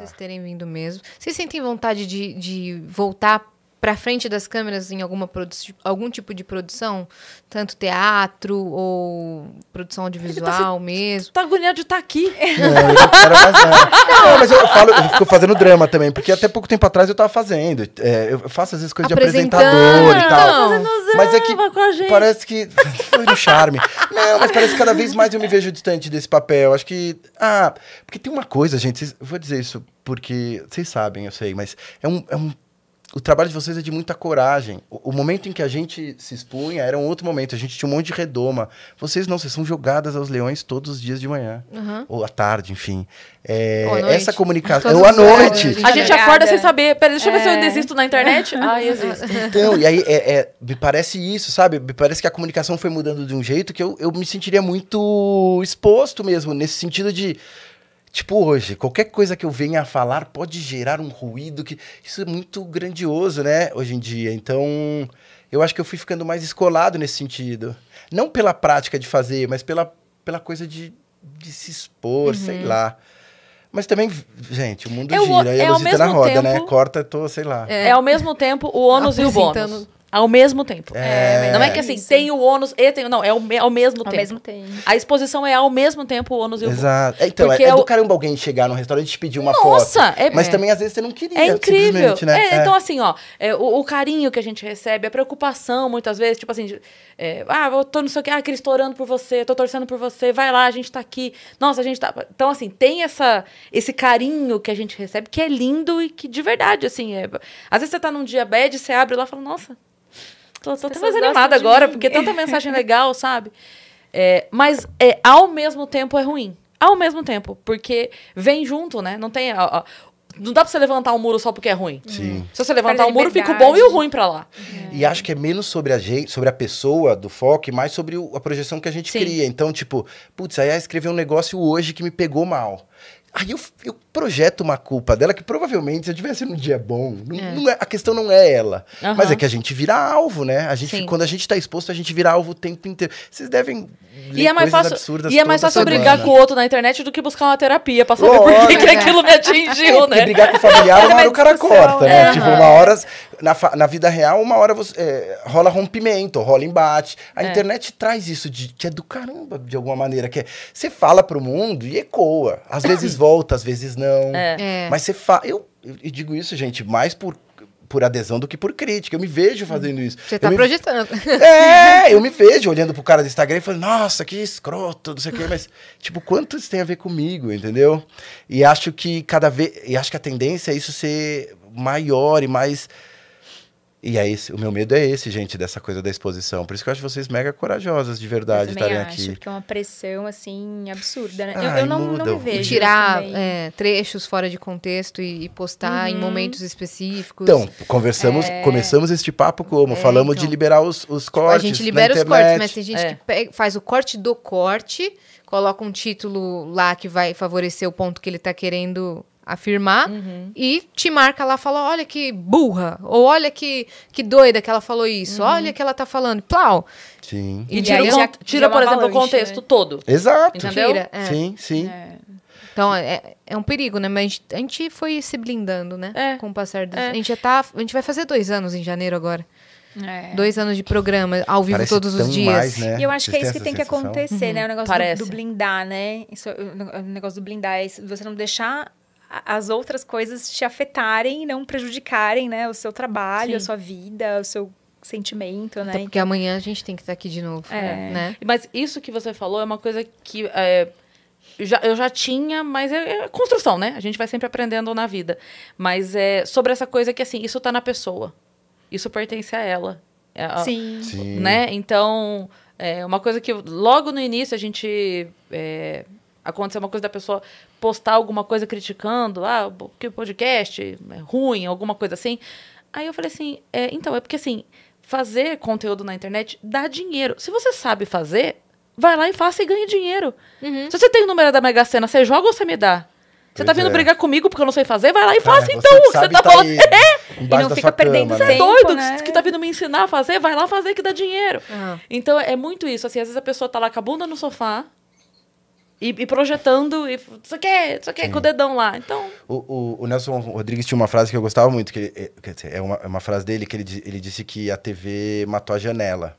vocês terem vindo mesmo. Vocês sentem vontade de, de voltar para frente das câmeras em alguma algum tipo de produção, tanto teatro ou produção tá audiovisual tá, mesmo. Tá agoniado de estar tá aqui. É, eu tá né? não, mas eu falo, eu fico fazendo drama também, porque até pouco tempo atrás eu tava fazendo. É, eu faço às vezes coisa de apresentador e tal. Mas é que parece que foi no charme. Não, mas parece que cada vez mais eu me vejo distante desse papel. Acho que ah, porque tem uma coisa, gente, vou dizer isso porque vocês sabem, eu sei, mas é um, é um o trabalho de vocês é de muita coragem. O, o, momento em que a gente se expunha era um outro momento. A gente tinha um monte de redoma. Vocês não, vocês são jogadas aos leões todos os dias de manhã. Uhum. Ou à tarde, enfim. É, essa comunicação. Ou à noite. a gente acorda sem saber. Peraí, deixa eu é. ver se eu é. desisto na internet. ah, desisto. Então, e aí, é, é, me parece isso, sabe? Me parece que a comunicação foi mudando de um jeito que eu, eu me sentiria muito exposto mesmo, nesse sentido de Tipo hoje, qualquer coisa que eu venha a falar pode gerar um ruído que isso é muito grandioso, né, hoje em dia. Então, eu acho que eu fui ficando mais escolado nesse sentido. Não pela prática de fazer, mas pela, pela coisa de, de se expor, uhum. sei lá. Mas também, gente, o mundo é gira é e a é na roda, né? tempo, né? Corta, tô, sei lá. É, é ao mesmo tempo o ônus e o bônus. Ao mesmo tempo. É, não é que assim, isso. tem o ônus e tem. Não, é ao, ao mesmo ao tempo. mesmo tempo. A exposição é ao mesmo tempo o ônus e o ônus. Exato. É, então, Porque é, é eu... É do caramba alguém chegar num restaurante e te pedir uma Nossa, foto. Nossa! É... Mas também às vezes você não queria. É incrível. Né? É, é, então, assim, ó, o, o, carinho que a gente recebe, a preocupação muitas vezes, tipo assim, ah, eu tô não sei o quê, ah, Cris, tô orando por você, tô torcendo por você, vai lá, a gente tá aqui. Nossa, a gente tá. Então, assim, tem essa, esse carinho que a gente recebe que é lindo e que de verdade, assim, às vezes você tá num dia bad, você abre lá e fala, nossa, Tô, tô até mais animada agora, porque é tanta mensagem legal, sabe? É, mas é, ao mesmo tempo é ruim. Ao mesmo tempo, porque vem junto, né? Não tem. não dá pra você levantar um muro só porque é ruim. Sim. Se hum. você levantar um muro, fica o bom e o ruim para lá. É. E acho que é menos sobre a gente, sobre a pessoa do foco, mais sobre o, a projeção que a gente Sim. cria. Então, tipo, putz, aí escrevi um negócio hoje que me pegou mal. Aí eu, eu projeta uma culpa dela que provavelmente se eu tivesse num dia bom, não, é. Não é, a questão não é ela, uhum. mas é que a gente vira alvo, né? A gente Sim. quando a gente está exposto a gente vira alvo o tempo inteiro. Vocês devem ler e é mais fácil, absurdas. E é mais fácil brigar com o outro na internet do que buscar uma terapia para saber por que, aquilo me atingiu, é, né? e brigar com o familiar é uma hora o cara corta, né? Uhum. Tipo uma hora na, na vida real uma hora você, rola rompimento, rola embate. A internet traz isso de que é do caramba de alguma maneira que é, você fala pro mundo e ecoa, às vezes volta, às vezes não. É. é. Mas você faz. Eu, eu digo isso, gente, mais por por adesão do que por crítica. Eu me vejo fazendo isso. Você eu tá me... projetando. É, eu me vejo olhando pro cara do Instagram e falando, nossa, que escroto, não sei o quê, mas, tipo, quanto isso tem a ver comigo, entendeu? E acho que cada vez. E acho que a tendência é isso ser maior e mais e é esse, o meu medo é esse, gente, dessa coisa da exposição. Por isso que eu acho vocês mega corajosas de verdade estarem aqui acho, que é uma pressão, assim, absurda, né? Ai, eu, eu não, não, me vejo. E tirar é, trechos fora de contexto e, e postar uhum. em momentos específicos. Então, conversamos, é... começamos este papo como? É, Falamos então, de liberar os, os cortes. Tipo, a gente libera os cortes, mas tem gente é. que pega, faz o corte do corte, coloca um título lá que vai favorecer o ponto que ele está querendo afirmar uhum. e te marca lá, fala: olha que burra, ou olha que, que doida que ela falou isso, uhum. olha que ela tá falando, plau. Sim. E, e tira, já, tira por exemplo, o contexto né? todo. Exato. Entendeu? Tira, é. Sim, sim. É. Então, é, é um perigo, né? Mas a gente, a gente foi se blindando, né? É. Com o passar do... É. A gente já tá. A gente vai fazer dois anos em janeiro agora. É. Dois anos de programa, ao vivo Parece todos os dias. Mais, né? E eu acho que é isso que tem sensação? que acontecer, uhum. né? O negócio do, do, blindar, né? Isso, o negócio do blindar é você não deixar as outras coisas te afetarem e não prejudicarem, né? O seu trabalho, Sim. a sua vida, o seu sentimento, né? Até porque então amanhã a gente tem que estar aqui de novo, é. né? Mas isso que você falou é uma coisa que é, eu, já, eu já tinha, mas é, é, construção, né? A gente vai sempre aprendendo na vida. Mas é sobre essa coisa que, assim, isso está na pessoa. Isso pertence a ela. É, Sim. Sim. Né? Então, é uma coisa que logo no início a gente é, acontecer uma coisa da pessoa postar alguma coisa criticando, ah, que podcast é ruim, alguma coisa assim. Aí eu falei assim, é, então, é porque assim, fazer conteúdo na internet dá dinheiro. Se você sabe fazer, vai lá e faça e ganhe dinheiro. Uhum. Se você tem o número da Mega Sena, você joga ou você me dá? Você tá vindo é. brigar comigo porque eu não sei fazer? Vai lá e faça então. Você, você tá, tá falando. É! E não fica perdendo cama, Você é doido né? que tá vindo me ensinar a fazer? Vai lá fazer que dá dinheiro. Uhum. Então é muito isso. Assim, às vezes a pessoa tá lá com a bunda no sofá, e, e, projetando, e isso aqui, é, isso aqui, Sim. É com o dedão lá. Então... O, o, o, Nelson Rodrigues tinha uma frase que eu gostava muito, que ele, eh, quer dizer, é uma, é uma frase dele que ele, ele disse que a TV matou a janela.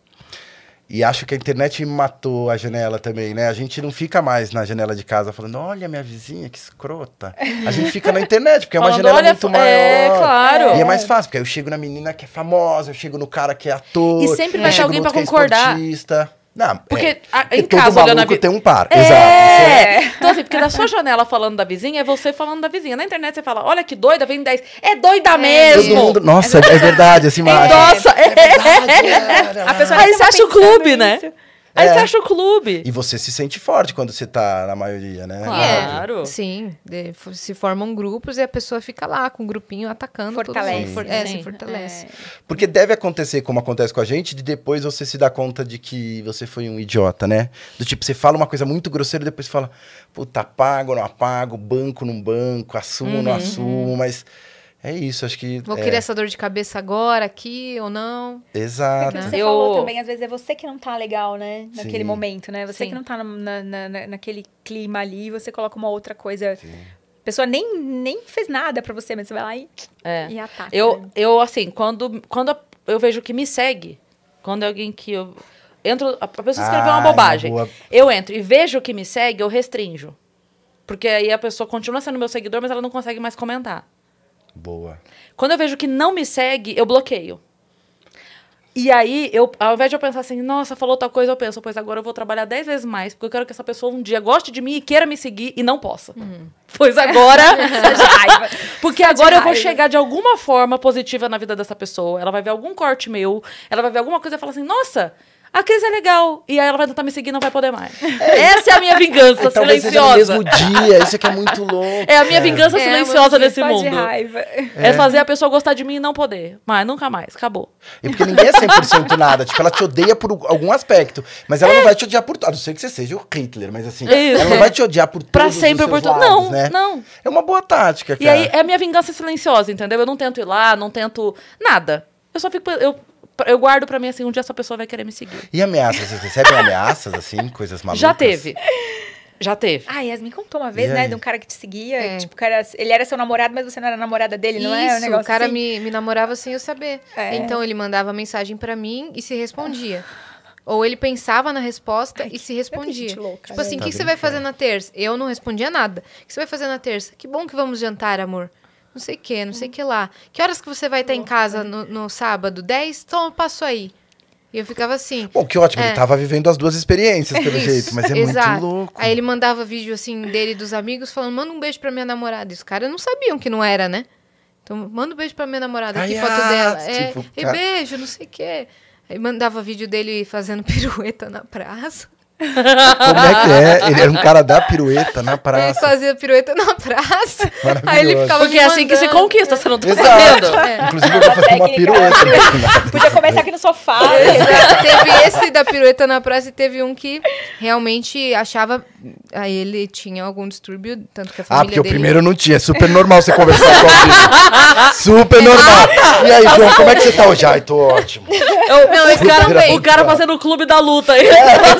E acho que a internet matou a janela também, né? A gente não fica mais na janela de casa falando, olha minha vizinha, que escrota. A gente fica na internet, porque é uma falando, janela muito maior. É, claro. E é mais fácil, porque aí eu chego na menina que é famosa, eu chego no cara que é ator. E sempre vai ter alguém pra concordar. É não, porque é, a, é em porque casa olhando a vi... tem um par. É. Exato. É. Então, assim, porque da sua janela falando da vizinha é você falando da vizinha. Na internet você fala, olha que doida, vem 10. É doida é, mesmo. Mundo... nossa, é, é verdade, assim, é, Nossa, é, verdade. A pessoa Aí você acha tá o clube, né? Isso. Aí é. você acha o clube. E você se sente forte quando você tá na maioria, né? Claro. É. Sim. De, se formam grupos e a pessoa fica lá com um grupinho atacando. Fortalece. É, se fortalece. É. Porque deve acontecer, como acontece com a gente, de depois você se dar conta de que você foi um idiota, né? Do tipo, você fala uma coisa muito grosseira e depois fala, puta, apago, não apago, banco, não banco, assumo, uhum. não assumo, mas é isso, acho que. Vou é... criar essa dor de cabeça agora, aqui ou não. Exato. É que você eu... falou também, às vezes é você que não tá legal, né? Naquele Sim. momento, né? Você Sim. que não tá na, na, na, naquele clima ali, você coloca uma outra coisa. A pessoa nem, nem fez nada para você, mas você vai lá e, é. e ataca. Eu, eu, assim, quando, quando eu vejo que me segue, quando é alguém que eu. Entro, a pessoa escreveu ah, é uma bobagem. Boa... Eu entro e vejo que me segue, eu restrinjo. Porque aí a pessoa continua sendo meu seguidor, mas ela não consegue mais comentar. Boa. Quando eu vejo que não me segue, eu bloqueio. E aí, eu, ao invés de eu pensar assim, nossa, falou tal coisa, eu penso, pois agora eu vou trabalhar dez vezes mais, porque eu quero que essa pessoa um dia goste de mim e queira me seguir e não possa. Uhum. Pois agora. Tá porque tá agora eu vou chegar de alguma forma positiva na vida dessa pessoa. Ela vai ver algum corte meu, ela vai ver alguma coisa e falar assim, nossa, a Cris é legal. E aí ela vai tentar me seguir não vai poder mais. É Essa é a minha vingança silenciosa. É, seja no mesmo dia, isso aqui é muito louco. É a minha é. vingança é, silenciosa nesse tá mundo. De raiva. É. é. fazer a pessoa gostar de mim e não poder. Mas nunca mais, acabou. E porque ninguém é 100% nada. Tipo, ela te odeia por algum aspecto. Mas ela é. não vai te odiar por tudo. A não ser que você seja o Hitler, mas assim, isso. ela não vai te odiar por tudo. Pra sempre por tudo. Não, né? não. É uma boa tática, cara. E aí é a minha vingança silenciosa, entendeu? Eu não tento ir lá, não tento nada. Eu só fico. Eu, eu guardo pra mim assim, um dia essa pessoa vai querer me seguir. E ameaças? você recebe ameaças, assim, coisas malucas? Já teve. Já teve. Ah, Yasmin contou uma vez, né? De um cara que te seguia. É. Tipo, cara, ele era seu namorado, mas você não era namorada dele, Isso, não é? Um negócio o cara assim. me, me namorava sem eu saber. É. Então ele mandava mensagem para mim e se respondia. Ou ele pensava na resposta Ai, e se respondia. Louca, tipo assim, né? o tá que, que você vai fazer na terça? Eu não respondia nada. O que você vai fazer na terça? Que bom que vamos jantar, amor não sei o que, não sei o é. que lá. Que horas que você vai estar em casa no, no sábado? 10? Então eu passo aí. E eu ficava assim. Bom, que ótimo, é. ele tava vivendo as duas experiências, pelo Isso. jeito, mas é Exato. muito louco. Aí ele mandava vídeo assim dele e dos amigos falando: manda um beijo pra minha namorada. E os caras não sabiam que não era, né? Então, manda um beijo pra minha namorada, aqui Ai, foto ah, dela. É, tipo, é, cara... e beijo, não sei o quê. Aí mandava vídeo dele fazendo pirueta na praça. Como é que é? Ele era um cara da pirueta na praça. Ele fazia pirueta na praça. Aí ele ficava Porque é assim que se conquista, você não tá Exato. sabendo. É. Inclusive, eu vou fazer uma pirueta. Podia começar aqui no sofá. Teve esse da pirueta na praça e teve um que realmente achava. Aí ah, ele tinha algum distúrbio, tanto que a ah, família. Ah, porque o primeiro não tinha. É super normal você conversar com alguém. Super normal. Ah, tá. E aí, João, como é que você tá hoje? Ai, tô ótimo. Eu, não, o cara, o cara fazendo o clube da luta. Ele é, tá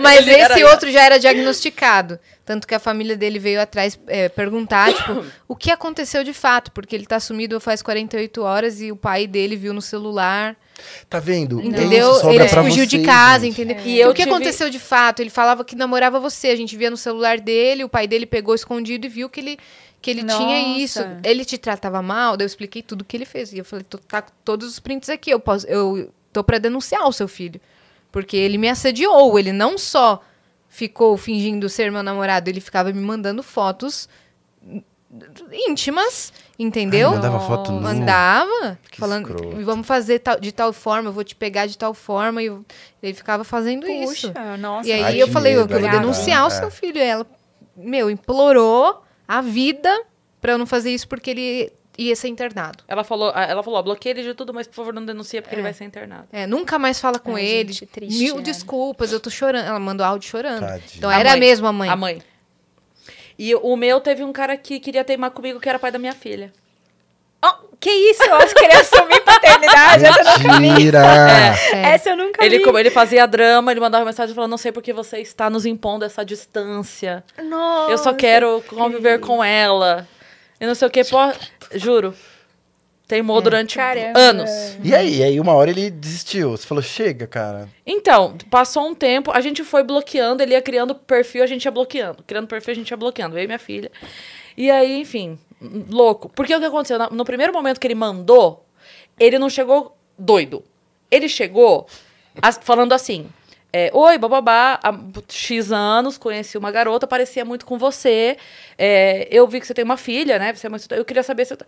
mas esse era... outro já era diagnosticado. Tanto que a família dele veio atrás é, perguntar, tipo, o que aconteceu de fato? Porque ele tá sumido faz 48 horas e o pai dele viu no celular. Tá vendo? Entendeu? Isso, ele fugiu de casa, gente. entendeu? É. E o que tive... aconteceu de fato? Ele falava que namorava você, a gente via no celular dele, o pai dele pegou escondido e viu que ele que ele Nossa. tinha isso. Ele te tratava mal, daí eu expliquei tudo que ele fez. E eu falei, tá todos os prints aqui, eu posso eu tô para denunciar o seu filho. Porque ele me assediou, ele não só ficou fingindo ser meu namorado, ele ficava me mandando fotos íntimas, entendeu? mandava foto nua. Mandava, que falando, escroto. vamos fazer de tal forma, eu vou te pegar de tal forma. E ele ficava fazendo Puxa, isso. Nossa. E aí Ai, eu falei, medo, eu, vou denunciar o seu filho. E ela, meu, implorou a vida pra eu não fazer isso, porque ele ia ser internado. Ela falou, ela falou, ah, bloqueia ele de tudo, mas por favor não denuncia porque é. ele vai ser internado. É, nunca mais fala com Ai, ele. Gente, triste, Mil é. desculpas, eu tô chorando. Ela mandou áudio chorando. Tadinha. Então a era mãe, mesmo a mãe. A mãe. E o meu teve um cara que queria teimar comigo que era pai da minha filha. Oh, que isso? Eu acho que ele assumir paternidade. Essa eu nunca vi. É, é. Essa eu nunca ele, vi. Ele fazia drama, ele mandava mensagem falando: Não sei porque você está nos impondo essa distância. Nossa. Eu só quero conviver com ela. Eu não sei o que. Pô, Juro. Teimou é. durante Caramba. anos. E aí? E aí, uma hora ele desistiu. Você falou, chega, cara. Então, passou um tempo, a gente foi bloqueando, ele ia criando perfil, a gente ia bloqueando. Criando perfil, a gente ia bloqueando. Veio minha filha. E aí, enfim, louco. Porque o que aconteceu? No primeiro momento que ele mandou, ele não chegou doido. Ele chegou falando assim: é, Oi, bababá, há X anos, conheci uma garota, parecia muito com você. É, eu vi que você tem uma filha, né? Você é muito... Eu queria saber se. Eu...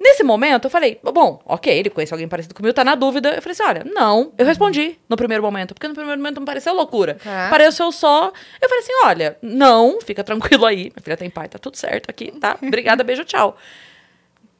Nesse momento, eu falei, bom, ok, ele conhece alguém parecido comigo, tá na dúvida. Eu falei assim: olha, não. Eu respondi no primeiro momento, porque no primeiro momento não pareceu loucura. Tá. Pareceu só. Eu falei assim: olha, não, fica tranquilo aí. Minha filha tem pai, tá tudo certo aqui, tá? Obrigada, beijo, tchau.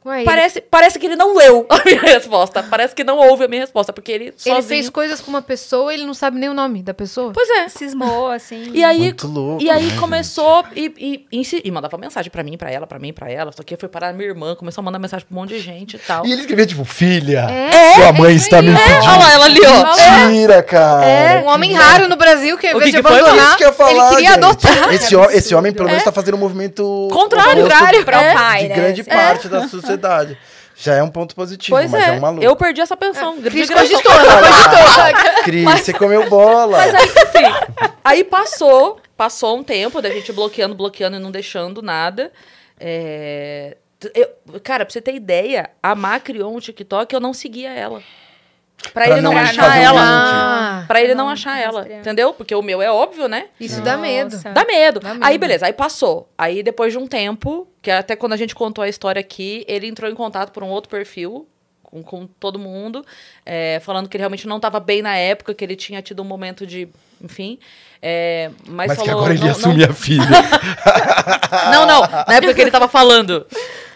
Ué, parece, ele... parece que ele não leu a minha resposta. Parece que não ouve a minha resposta, porque ele sozinho... Ele fez coisas com uma pessoa ele não sabe nem o nome da pessoa. Pois é. Cismou, assim. E aí, Muito louco, e aí né, começou e, e, e, e, mandava mensagem pra mim, pra ela, pra mim, pra ela. Só que foi parar minha irmã, começou a mandar mensagem pra um monte de gente e tal. E ele escrevia, tipo, filha, é, sua é mãe é, está me é. pedindo. Olha ela ali, ó. Tira, cara. É, um homem raro no Brasil que, ao invés que de que abandonar, que falar, ele queria gente. adotar. Esse, esse homem, pelo é. menos, tá fazendo um movimento... Contrário. Contrário. Pra o pai, De grande parte da sociedade sociedade. Já é um ponto positivo, pois mas é. é uma luta. Eu perdi essa pensão. É. Cris cogitou, ela ah, tá. Cris, você comeu bola. Mas aí, enfim, assim, aí passou, passou um tempo da gente bloqueando, bloqueando e não deixando nada. É... Eu, cara, pra você ter ideia, a Má criou um TikTok eu não seguia ela. Pra, pra ele não, achar ela. Ah. pra ele não, achar ela. Entendeu? Porque o meu é óbvio, né? Isso dá medo. Dá medo. Dá medo. Aí, beleza. Aí passou. Aí, depois de um tempo, que até quando a gente contou a história aqui, ele entrou em contato por um outro perfil, com, com, todo mundo, é, falando que ele realmente não estava bem na época, que ele tinha tido um momento de. Enfim. É, mas, mas falou, que agora ele não, assumir não... a filha. não, não. Na época que ele estava falando.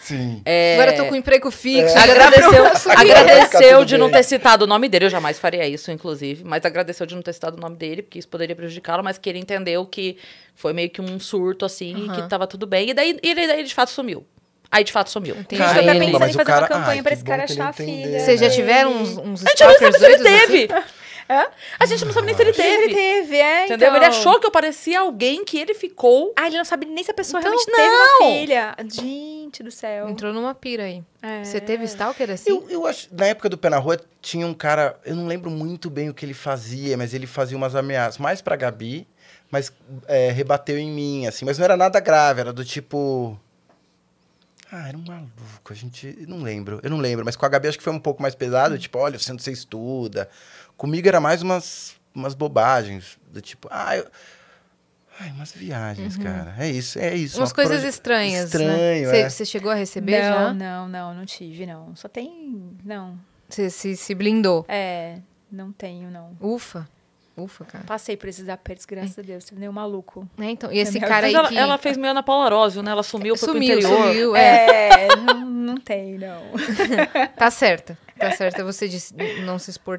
Sim. É... Agora eu tô com um emprego fixo. É. Agradeceu, agradeceu de não ter citado o nome dele. Eu jamais faria isso, inclusive. Mas agradeceu de não ter citado o nome dele, porque isso poderia prejudicá-lo. Mas que ele entendeu que foi meio que um surto, assim, uhum. e que tava tudo bem. E daí ele, daí, de fato, sumiu. Aí de fato sumiu. Entendi. eu tô pensando em fazer cara, uma campanha ai, ah, é pra esse cara achar a filha. Né? Vocês já tiveram uns, é. uns A gente não sabe se ele teve. Assim. É? A gente não sabe nem se ele teve. Ele teve, é. Entendeu? Então... Ele achou que eu parecia alguém que ele ficou. Ah, ele não sabe nem se a pessoa então, realmente não. teve uma filha. Gente. Gente do céu. Entrou numa pira aí. É. Você teve stalker assim? Eu, eu acho. Na época do Pé na Rua tinha um cara. Eu não lembro muito bem o que ele fazia, mas ele fazia umas ameaças mais pra Gabi, mas é, rebateu em mim, assim. Mas não era nada grave, era do tipo. Ah, era um maluco, a gente. Não lembro, eu não lembro, mas com a Gabi acho que foi um pouco mais pesado, hum. tipo, olha, você não estuda. Comigo era mais umas, umas bobagens, do tipo, ah, eu Ai, umas viagens, uhum. cara. É isso, é isso. Umas uma coisas pro... estranhas. Né? Estranho, né? Você é. chegou a receber não, já? Não, não, não tive, não. Só tem. Não. Você se, se blindou? É, não tenho, não. Ufa. Ufa, cara. Passei por esses apertos, graças é. a Deus. nem um maluco. É, então. E esse cara aí. Ela, que... ela fez meio Ana Paula Rosio, né? Ela sumiu, sumiu interior. Sumiu, é. é não, não tem, não. tá certa. Tá certa. Você disse não se expor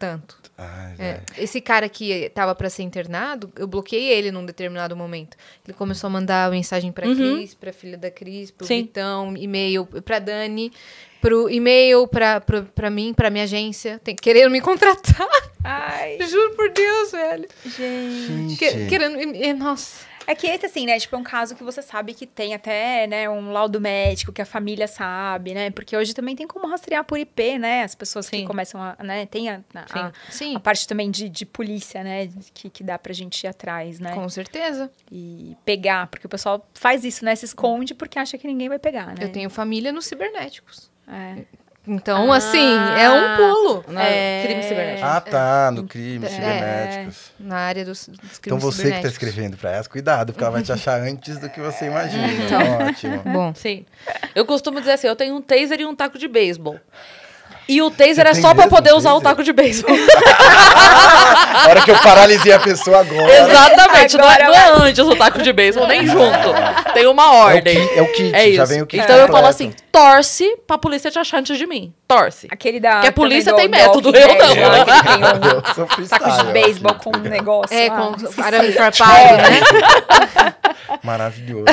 tanto. Ah, é. é. Esse cara que tava para ser internado, eu bloqueei ele num determinado momento. Ele começou a mandar mensagem pra uhum. Cris, pra filha da Cris, pro Sim. Vitão, e-mail pra Dani, pro e-mail pra, pra, pra mim, pra minha agência. Tem, querendo me contratar. Ai. Juro por Deus, velho. Gente. Que, querendo. e, nossa. É que esse, assim, né? Tipo, é um caso que você sabe que tem até, né, um laudo médico que a família sabe, né? Porque hoje também tem como rastrear por IP, né? As pessoas Sim. que começam a, né? Tem a, a, Sim. A, a, parte também de, de polícia, né? Que, que dá pra gente ir atrás, né? Com certeza. E pegar, porque o pessoal faz isso, né? Se esconde porque acha que ninguém vai pegar, né? Eu tenho família nos cibernéticos. É. Então, ah, assim, é um ah, pulo. No é... crime cibernético. Ah, tá, é. no crime é, na área dos, dos crimes Então você que está escrevendo para essa cuidado, porque ela vai te achar antes do que você imagina. Então, Ótimo. Bom. Sim. Eu costumo dizer assim, eu tenho um taser e um taco de beisebol. E o taser é só pra poder usar o taco de beisebol. Na hora que eu paralisei a pessoa agora. Exatamente. É, agora não, é, não é antes o taco de beisebol, nem junto. Tem uma é ordem. É o kit, é, o kit, já vem o kit. Então eu falo assim, torce pra polícia te achar antes de mim. Torce. Aquele da... Porque a polícia tem método, eu não. Né, é, de beisebol com um negócio. É, com arame farpado, né? Maravilhoso.